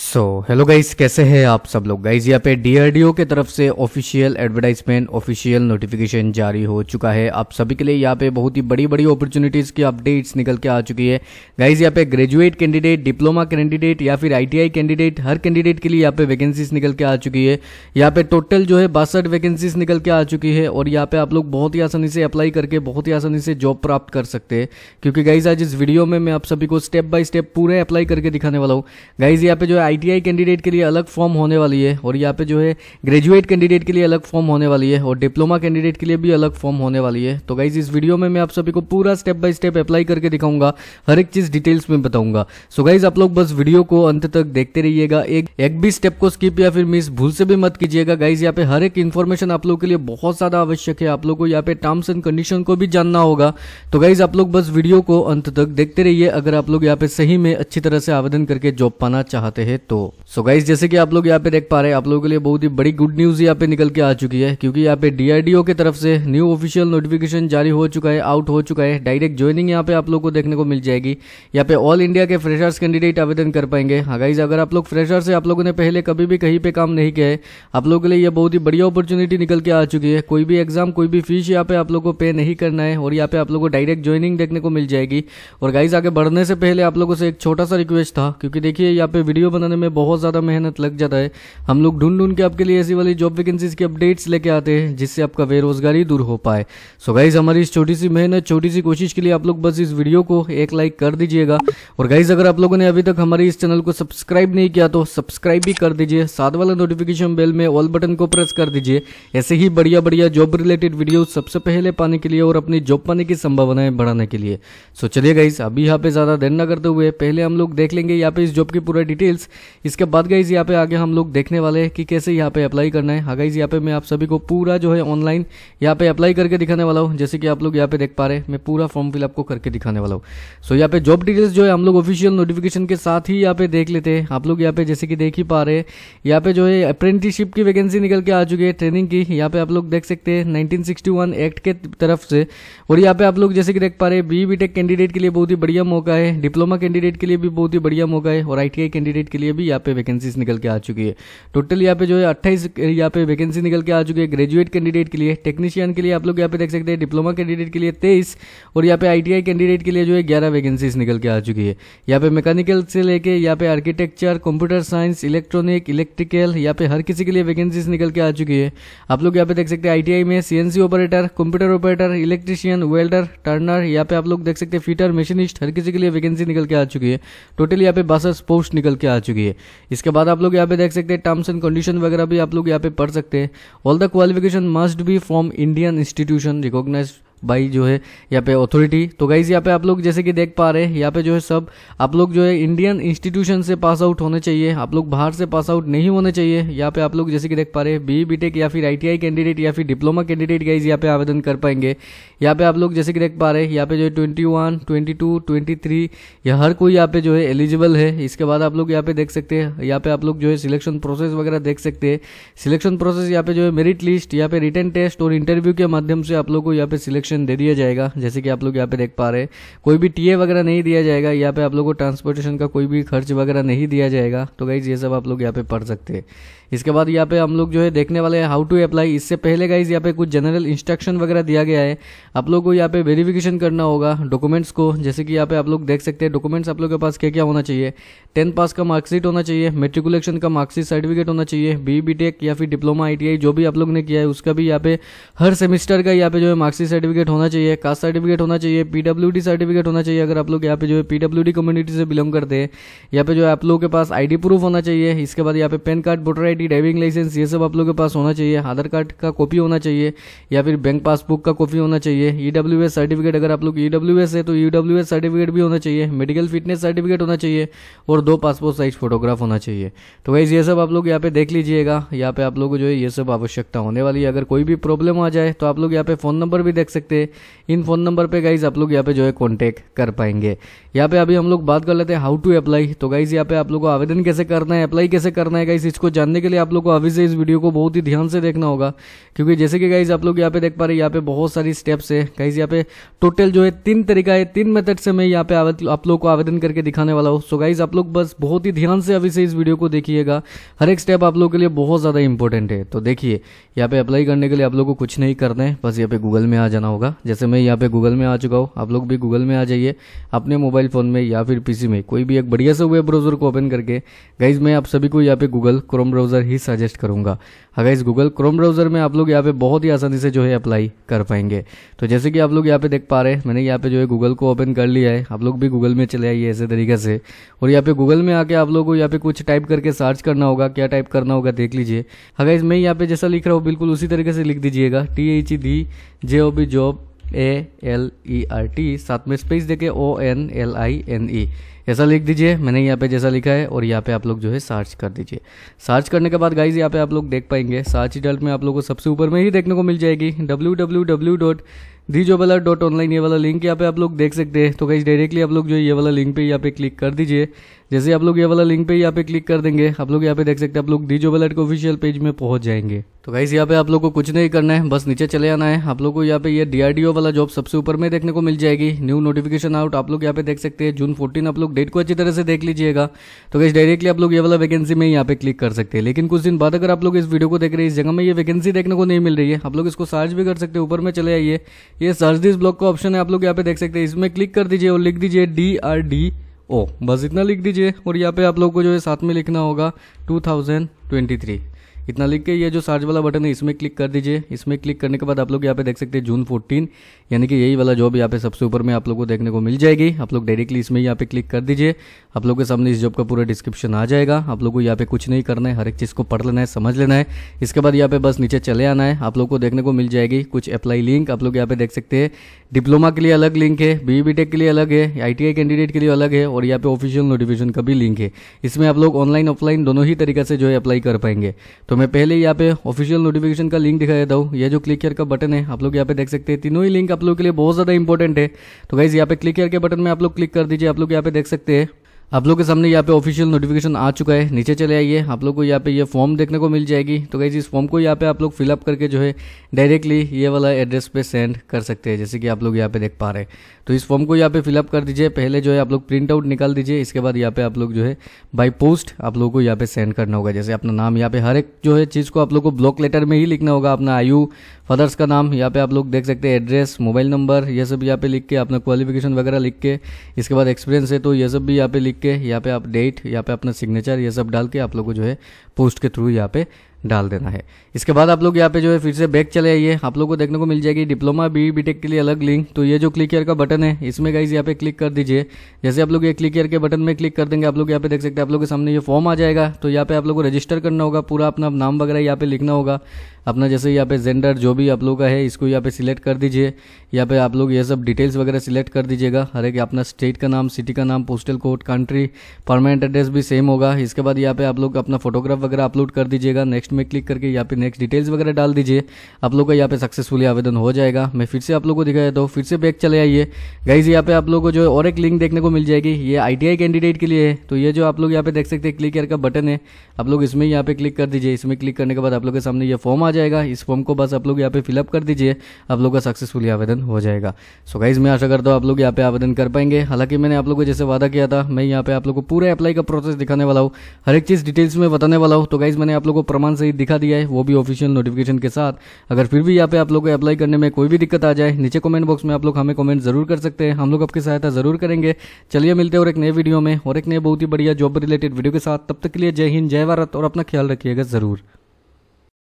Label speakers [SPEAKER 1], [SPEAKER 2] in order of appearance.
[SPEAKER 1] so hello guys कैसे हैं आप सब लोग गाइज यहाँ पे डीआरडीओ के तरफ से ऑफिशियल एडवर्टाइजमेंट ऑफिशियल नोटिफिकेशन जारी हो चुका है आप सभी के लिए यहाँ पे बहुत ही बड़ी बड़ी अपॉर्चुनिटीज़ की अपडेट्स निकल के आ चुकी है गाइज यहाँ पे ग्रेजुएट कैंडिडेट डिप्लोमा कैंडिडेट या फिर आईटीआई कैंडिडेट हर कैंडिडेट के लिए यहाँ पे वैकेंसीज निकल के आ चुकी है यहाँ पे टोटल जो है बासठ वैकेंसीज निकल के आ चुकी है और यहाँ पे आप लोग बहुत ही आसानी से अप्लाई करके बहुत ही आसानी से जॉब प्राप्त कर सकते हैं क्योंकि गाइज आज इस वीडियो में मैं आप सभी को स्टेप बाय स्टेप पूरे अप्लाई करके दिखाने वाला हूँ गाइज यहाँ पे जो है आईटीआई कैंडिडेट के लिए अलग फॉर्म होने वाली है और यहाँ पे जो है ग्रेजुएट कैंडिडेट के लिए अलग फॉर्म होने वाली है और डिप्लोमा कैंडिडेट के लिए भी अलग फॉर्म होने वाली है तो गाइज इस वीडियो में मैं आप सभी को पूरा स्टेप बाय स्टेप अप्लाई करके दिखाऊंगा हर एक चीज डिटेल्स में बताऊंगा सो गाइज आप लोग बस वीडियो को अंत तक देखते रहिएगा एक एक भी स्टेप को स्किप या फिर मिस भूल से भी मत कीजिएगा गाइज यहाँ पे हर एक इन्फॉर्मेशन आप लोग के लिए बहुत ज्यादा आवश्यक है आप लोग को यहाँ पे टर्म्स एंड कंडीशन को भी जानना होगा तो गाइज आप लोग बस वीडियो को अंत तक देखते रहिए अगर आप लोग यहाँ पे सही में अच्छी तरह से आवेदन करके जॉब पाना चाहते हैं हैं तो सो गाइस जैसे कि आप लोग यहाँ पे देख पा रहे हैं आप लोगों के लिए बहुत ही बड़ी गुड न्यूज यहाँ पे निकल के आ चुकी है क्योंकि यहाँ पे डीआरडीओ की तरफ से न्यू ऑफिशियल नोटिफिकेशन जारी हो चुका है आउट हो चुका है डायरेक्ट ज्वाइनिंग यहाँ पे आप लोग को देखने को मिल जाएगी यहाँ पे ऑल इंडिया के फ्रेशर्स कैंडिडेट आवेदन कर पाएंगे हाँ गाइज अगर आप लोग फ्रेशर से आप लोगों ने पहले कभी भी कहीं पे काम नहीं किया है आप लोगों के लिए यह बहुत ही बढ़िया अपॉर्चुनिटी निकल के आ चुकी है कोई भी एग्जाम कोई भी फीस यहाँ पे आप लोग को पे नहीं करना है और यहाँ पे आप लोग को डायरेक्ट ज्वाइनिंग देखने को मिल जाएगी और गाइज आगे बढ़ने से पहले आप लोगों से एक छोटा सा रिक्वेस्ट था क्योंकि देखिए यहाँ पे वीडियो बनाने में बहुत ज़्यादा मेहनत लग जाता है हम लोग ढूंढ ढूंढ के आपके लिए ऐसी वाली जॉब वैकेंसीज के अपडेट्स लेके आते हैं जिससे आपका बेरोजगारी दूर हो पाए सो गाइज हमारी इस छोटी सी मेहनत छोटी सी कोशिश के लिए आप लोग बस इस वीडियो को एक लाइक कर दीजिएगा और गाइज अगर आप लोगों ने अभी तक हमारे इस चैनल को सब्सक्राइब नहीं किया तो सब्सक्राइब भी कर दीजिए साथ वाला नोटिफिकेशन बेल में ऑल बटन को प्रेस कर दीजिए ऐसे ही बढ़िया बढ़िया जॉब रिलेटेड वीडियो सबसे पहले पाने के लिए और अपनी जॉब पाने की संभावनाएं बढ़ाने के लिए सो चलिए गाइज अभी यहाँ पे ज़्यादा देर न करते हुए पहले हम लोग देख लेंगे यहाँ पे इस जॉब की पूरा डिटेल्स इसके बाद गाइज यहाँ पे आगे हम लोग देखने वाले हैं कि कैसे यहाँ पे अप्लाई करना है हाँ गाइज यहाँ पे मैं आप सभी को पूरा जो है ऑनलाइन यहाँ पे अप्लाई करके दिखाने वाला हूँ जैसे कि आप लोग यहाँ पे देख पा रहे हैं मैं पूरा फॉर्म फिलअप को करके दिखाने वाला हूँ सो यहाँ पे जॉब डिटेल्स जो है हम लोग ऑफिशियल नोटिफिकेशन के साथ ही यहाँ पे देख लेते हैं आप लोग यहाँ पे जैसे कि देख ही पा रहे हैं यहाँ पे जो है अप्रेंटिसशिप की वैकेंसी निकल के आ चुकी है ट्रेनिंग की यहाँ पे आप लोग देख सकते हैं नाइनटीन एक्ट के तरफ से और यहाँ पे आप लोग जैसे कि देख पा रहे हैं बी कैंडिडेट के लिए बहुत ही बढ़िया मौका है डिप्लोमा कैंडिडेट के लिए भी बहुत ही बढ़िया मौका है और आई कैंडिडेट के लिए भी यहाँ पे वैकेंसीज निकल के आ चुकी है टोटल यहाँ पे जो है अट्ठाईस यहाँ पे वैकेंसी निकल के आ चुकी है ग्रेजुएट कैंडिडेट के लिए टेक्नीशियन के लिए आप लोग यहाँ पे देख सकते हैं डिप्लोमा कैंडिडेट के लिए तेईस और यहाँ पे आई कैंडिडेट के लिए जो है ग्यारह वैकेंसीज निकल के आ चुकी है यहाँ पे मैकेनिकल से लेके यहाँ पे architecture computer science electronic electrical यहाँ पे हर किसी के लिए वैकेंसीज निकल के आ चुकी है आप लोग यहाँ पे देख सकते हैं आई में सी operator computer operator electrician welder turner यहाँ पे आप लोग देख सकते हैं फीटर मशीनिस्ट हर किसी के लिए वैकेंसी निकल के आ चुकी है टोटल यहाँ पे बासठ पोस्ट निकल के आ चुकी है इसके बाद आप लोग यहाँ पे देख सकते हैं टर्म्स एंड कंडीशन वगैरह भी आप लोग यहाँ पे पढ़ सकते हैं all the qualification must be from Indian institution recognised by जो है यहाँ पे अथॉरिटी तो गाइज यहाँ पे आप लोग जैसे कि देख पा रहे हैं यहाँ पे जो है सब आप लोग जो है इंडियन इंस्टीट्यूशन से पास आउट होने चाहिए आप लोग बाहर से पास आउट नहीं होने चाहिए यहाँ पे आप लोग जैसे कि देख पा रहे हैं बी बीटेक या फिर आईटीआई कैंडिडेट या फिर डिप्लोमा कैंडिडेट गाइज यहाँ पे आवेदन कर पाएंगे यहाँ पे आप लोग जैसे कि देख पा रहे हैं यहाँ पे जो है twenty one twenty two twenty three या हर कोई यहाँ पे जो है एलिजिबल है इसके बाद आप लोग यहाँ पे देख सकते हैं यहाँ पे आप लोग जो है सिलेक्शन प्रोसेस वगैरह देख सकते हैं सिलेक्शन प्रोसेस यहाँ पे जो है मेरिट लिस्ट यहाँ पे रिटर्न टेस्ट और इंटरव्यू के माध्यम से आप लोग को यहाँ पे सिलेक्शन रिस्ट्रिक्शन दे दिया जाएगा जैसे कि आप लोग यहाँ पे देख पा रहे हैं कोई भी टीए वगैरह नहीं दिया जाएगा यहाँ पे आप लोगों को ट्रांसपोर्टेशन का कोई भी खर्च वगैरह नहीं दिया जाएगा तो गाइज ये सब आप लोग यहाँ पे पढ़ सकते हैं इसके बाद यहाँ पे हम लोग जो है देखने वाले हैं हाउ टू अप्लाई इससे पहले गाइज यहाँ पे कुछ जनरल इंस्ट्रक्शन वगैरह दिया गया है आप लोग को यहाँ पे वेरिफिकेशन करना होगा डॉक्यूमेंट्स को जैसे कि यहाँ पे आप लोग देख सकते हैं डॉक्यूमेंट्स आप लोग के पास क्या क्या होना चाहिए टेंथ पास का मार्कशीट होना चाहिए मेट्रिकुलेशन का मार्कशीट सर्टिफिकेट होना चाहिए बी बी या फिर डिप्लोमा आई जो भी आप लोग ने किया है उसका भी यहाँ पे हर सेमेस्टर का यहाँ पे जो है मार्क्सिट सर्टिफिकेट सर्टिफिकेट होना चाहिए कास्ट सर्टिफिकेट होना चाहिए पीडब्ल्यूडी सर्टिफिकेट होना चाहिए अगर आप लोग यहाँ पे जो है पीडब्ल्यूडी कम्युनिटी से बिलोंग करते हैं यहाँ पे जो है आप लोगों के पास आईडी प्रूफ होना चाहिए इसके बाद यहाँ पे PAN card voter ID driving licence ये सब आप लोगों के पास होना चाहिए आधार कार्ड का कॉपी होना चाहिए या फिर बैंक पासबुक का कॉपी होना चाहिए ई e सर्टिफिकेट अगर आप लोग ई e है तो ई e सर्टिफिकेट भी होना चाहिए मेडिकल फिटनेस सर्टिफिकेट होना चाहिए और दो पासपोर्ट साइज फोटोग्राफ होना चाहिए तो वाइज ये सब आप लोग यहाँ पे देख लीजिएगा यहाँ पे आप लोग को जो है ये सब आवश्यकता होने वाली है अगर कोई भी प्रॉब्लम आ जाए तो आप लोग यहाँ पे फ़ोन नंबर भी देख सकते सकते हैं इन फ़ोन नंबर पे गाइज आप लोग यहाँ पे जो है कॉन्टैक्ट कर पाएंगे यहाँ पे अभी हम लोग बात कर लेते हैं हाउ टू अप्लाई तो गाइज यहाँ पे आप लोगों को आवेदन कैसे करना है अप्लाई कैसे करना है गाइज इसको जानने के लिए आप लोग को अभी से इस वीडियो को बहुत ही ध्यान से देखना होगा क्योंकि जैसे कि गाइज आप लोग यहाँ पे देख पा रहे हैं यहाँ पे बहुत सारी स्टेप्स है गाइज यहाँ पे टोटल जो है तीन तरीका है तीन मेथड से मैं यहाँ पे आप लोग को आवेदन करके दिखाने वाला हूँ सो गाइज आप लोग बस बहुत ही ध्यान से अभी से इस वीडियो को देखिएगा हर एक स्टेप आप लोग के लिए बहुत ज़्यादा इंपॉर्टेंट है तो देखिए यहाँ पे अप्लाई करने के लिए आप लोग को कुछ नहीं करना है बस यहाँ पे गूगल में आ जाना होगा होगा जैसे मैं यहाँ पे गूगल में आ चुका हूँ आप लोग भी गूगल में आ जाइए अपने मोबाइल फ़ोन में या फिर पीसी में कोई भी एक बढ़िया से वेब ब्राउज़र को ओपन करके गाइज मैं आप सभी को यहाँ पे गूगल क्रोम ब्राउज़र ही सजेस्ट करूँगा अगर इस गूगल क्रोम ब्राउज़र में आप लोग यहाँ पे बहुत ही आसानी से जो है अप्लाई कर पाएंगे तो जैसे कि आप लोग यहाँ पे देख पा रहे हैं मैंने यहाँ पे जो है गूगल को ओपन कर लिया है आप लोग भी गूगल में चले आइए ऐसे तरीके से और यहाँ पे गूगल में आके आप लोगों को यहाँ पे कुछ टाइप करके सर्च करना होगा क्या टाइप करना होगा देख लीजिए अगर हाँ, मैं यहाँ पे जैसा लिख रहा हूँ बिल्कुल उसी तरीके से लिख दीजिएगा T H D J O B जो A L E R T साथ में स्पेस देके O N L I N E ऐसा लिख दीजिए मैंने यहाँ पे जैसा लिखा है और यहाँ पे आप लोग जो है सर्च कर दीजिए सर्च करने के बाद गाइज यहाँ पे आप लोग देख पाएंगे सर्च रिजल्ट में आप लोग को सबसे ऊपर में ही देखने को मिल जाएगी डब्ल्यू डब्ल्यू डब्ल्यू डॉट दी जो वाला डॉट ऑनलाइन ये वाला लिंक यहाँ पे आप लोग देख सकते हैं तो गाइज डायरेक्टली आप लोग जो है ये वाला लिंक पे यहाँ पे क्लिक कर दीजिए जैसे आप लोग ये वाला लिंक पे यहाँ पे क्लिक कर देंगे आप लोग यहाँ पे देख सकते हैं आप लोग डी जो वाला के ऑफिशियल पेज में पहुंच जाएंगे तो गाइज यहाँ पे आप लोग को कुछ नहीं करना है बस नीचे चले आना है आप लोग को यहाँ पे ये डीआरडीओ वाला जॉब सबसे ऊपर में देखने को मिल जाएगी न्यू नोटिफिकेशन आउट आप लोग यहाँ पे देख सकते हैं जून फोर्टीन आप लोग अपडेट को अच्छी तरह से देख लीजिएगा तो गैस डायरेक्टली आप लोग ये वाला वैकेंसी में यहाँ पे क्लिक कर सकते हैं लेकिन कुछ दिन बाद अगर आप लोग इस वीडियो को देख रहे हैं इस जगह में ये वैकेंसी देखने को नहीं मिल रही है आप लोग इसको सर्च भी कर सकते हैं ऊपर में चले आइए ये सर्च दिस ब्लॉक का ऑप्शन है आप लोग यहाँ पे देख सकते हैं इसमें क्लिक कर दीजिए और लिख दीजिए डी आर डी ओ बस इतना लिख दीजिए और यहाँ पे आप लोग को जो है साथ में लिखना होगा 2023 इतना लिख के ये जो सर्च वाला बटन है इसमें क्लिक कर दीजिए इसमें क्लिक करने के बाद आप लोग यहाँ पे देख सकते हैं जून फोर्टीन यानी कि यही वाला जॉब यहाँ पे सबसे ऊपर में आप लोग को देखने को मिल जाएगी आप लोग डायरेक्टली इसमें यहाँ पे क्लिक कर दीजिए आप लोग के सामने इस जॉब का पूरा डिस्क्रिप्शन आ जाएगा आप लोग को यहाँ पे कुछ नहीं करना है हर एक चीज़ को पढ़ लेना है समझ लेना है इसके बाद यहाँ पे बस नीचे चले आना है आप लोग को देखने को मिल जाएगी कुछ अप्लाई लिंक आप लोग यहाँ पे देख सकते हैं डिप्लोमा के लिए अलग लिंक है बी बी टेक के लिए अलग है आई कैंडिडेट के लिए अलग है और यहाँ पे ऑफिशियल नोटिफिकेशन का भी लिंक है इसमें आप लोग ऑनलाइन ऑफलाइन दोनों ही तरीके से जो है अप्लाई कर पाएंगे तो मैं पहले यहाँ पे ऑफिशियल नोटिफिकेशन का लिंक दिखा देता हूँ ये जो क्लिक हेयर का बटन है आप लोग यहाँ पे देख सकते हैं तीनों ही लिंक आप लोग के लिए बहुत ज़्यादा इंपॉर्टेंट है तो गाइज यहाँ पे क्लिक हेयर के बटन में आप लोग क्लिक कर दीजिए आप लोग यहाँ पे देख सकते हैं आप लोग के सामने यहाँ पे ऑफिशियल नोटिफिकेशन आ चुका है नीचे चले आइए आप लोग को यहाँ पे ये फॉर्म देखने को मिल जाएगी तो कहीं इस फॉर्म को यहाँ पे आप लोग फिलअप करके जो है डायरेक्टली ये वाला एड्रेस पे सेंड कर सकते हैं जैसे कि आप लोग यहाँ पे देख पा रहे हैं तो इस फॉर्म को यहाँ पे फिलअप कर दीजिए पहले जो है आप लोग प्रिंट आउट निकाल दीजिए इसके बाद यहाँ पे आप लोग जो है बाई पोस्ट आप लोग को यहाँ पे सेंड करना होगा जैसे अपना नाम यहाँ पे हर एक जो है चीज़ को आप लोग को ब्लॉक लेटर में ही लिखना होगा अपना आयु फादर्स का नाम यहाँ पे आप लोग देख सकते हैं एड्रेस मोबाइल नंबर ये सब यहाँ पे लिख के अपना क्वालिफिकेशन वगैरह लिख के इसके बाद एक्सपीरियंस है तो ये सब भी यहाँ पे लिख के यहाँ पे आप डेट यहाँ पे अपना सिग्नेचर ये सब डाल के आप लोग को जो है पोस्ट के थ्रू यहाँ पे डाल देना है इसके बाद आप लोग यहाँ पे जो है फिर से बैक चले आइए आप लोग को देखने को मिल जाएगी डिप्लोमा बी बी के लिए अलग लिंक तो ये जो क्लिक का बटन है इसमें गाइज यहाँ पे क्लिक कर दीजिए जैसे आप लोग ये क्लिक के बटन में क्लिक कर देंगे आप लोग यहाँ पे देख सकते हैं आप लोग के सामने ये फॉर्म आ जाएगा तो यहाँ पे आप लोग को रजिस्टर करना होगा पूरा अपना नाम वगैरह यहाँ पे लिखना होगा अपना जैसे यहाँ पे जेंडर जो भी आप लोग का है इसको यहाँ पे सिलेक्ट कर दीजिए यहाँ पे आप लोग ये सब डिटेल्स वगैरह सिलेक्ट कर दीजिएगा हर एक अपना स्टेट का नाम सिटी का नाम postal code country permanent address भी सेम होगा इसके बाद यहाँ पे आप लोग अपना फोटोग्राफ वगैरह अपलोड कर दीजिएगा नेक्स्ट नेक्स्ट में क्लिक करके यहाँ पे नेक्स्ट डिटेल्स वगैरह डाल दीजिए आप लोग का यहाँ पे सक्सेसफुली आवेदन हो जाएगा मैं फिर से आप लोग को दिखाया तो फिर से बैक चले आइए गाइज यहाँ पे आप लोग को जो और एक लिंक देखने को मिल जाएगी ये आई कैंडिडेट के लिए है तो ये जो आप लोग यहाँ पे देख सकते हैं क्लिक का बटन है आप लोग इसमें यहाँ पे क्लिक कर दीजिए इसमें क्लिक करने के बाद आप लोग के सामने ये फॉर्म आ जाएगा इस फॉर्म को बस आप लोग यहाँ पे फिलअप कर दीजिए आप लोग का सक्सेसफुली आवेदन हो जाएगा सो गाइज मैं आशा करता हूँ आप लोग यहाँ पे आवेदन कर पाएंगे हालांकि मैंने आप लोग को जैसे वादा किया था मैं यहाँ पे आप लोग को पूरे अप्लाई का प्रोसेस दिखाने वाला हूँ हर एक चीज़ डिटेल्स में बताने वाला हूँ तो गाइज मैंने आप लोग को प्रमाण ही दिखा दिया है वो भी ऑफिशियल नोटिफिकेशन के साथ अगर फिर भी यहाँ पे आप लोग को अप्लाई करने में कोई भी दिक्कत आ जाए नीचे कमेंट बॉक्स में आप लोग हमें कमेंट जरूर कर सकते हैं हम लोग आपकी सहायता जरूर करेंगे चलिए मिलते हैं और एक नए वीडियो में और एक नए बहुत ही बढ़िया जॉब रिलेटेड वीडियो के साथ तब तक के लिए जय हिंद जय भारत और अपना ख्याल रखिएगा जरूर